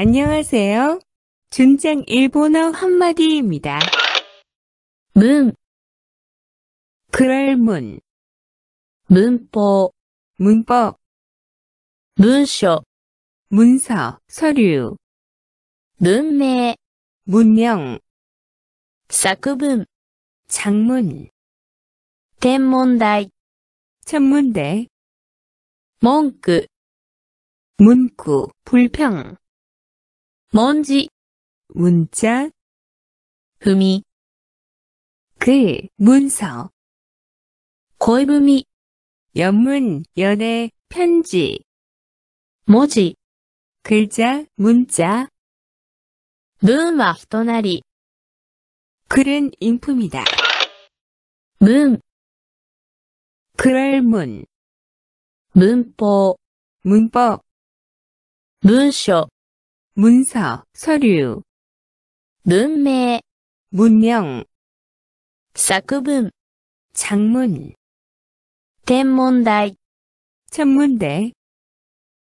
안녕하세요. 준장 일본어 한마디입니다. 문, 글문, 문법, 문법, 문쇼, 문서, 서류, 문매 문명, 작품, 장문,天文台, 천문대, 문구, 문구, 불평, 먼지 문자 흠이 글 문서 거이붐이 연문 연애 편지 뭐지 글자 문자 문와 히토나리 글은 인품이다 문 그럴 문 문법 문법 문쇼 문서, 서류 문맥, 문명, 작품, 장문,天文台, 천문대,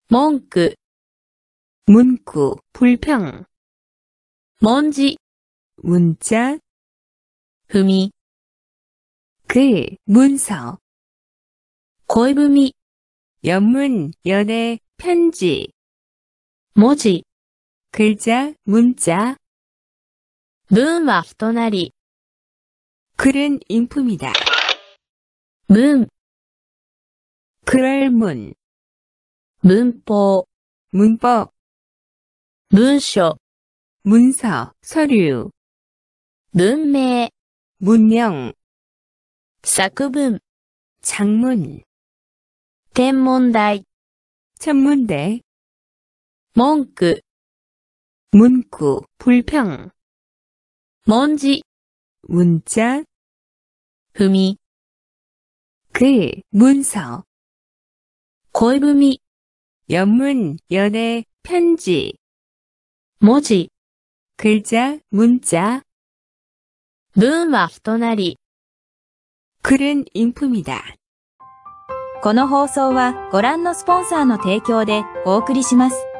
문구, 문구, 불평, 먼지, 문자, 흠이, 글, 문서, 고이미 연문, 연애, 편지, 모지, 글자, 문자. 文は人なり。 글은 인품이다. 문 글을 문, 문法 문법, 문쇼 문서, 서류, 문매 문명, 作文、 장문, 天文台、 천문대, 文句、 문구, 불평. 먼지, 문자, 흠이, 글, 문서, 골금이, 연문, 연애, 편지, 모지, 글자, 문자, 文は人なり리 글은 인품이다. この放送はご覧のスポンサーの提供でお送りします。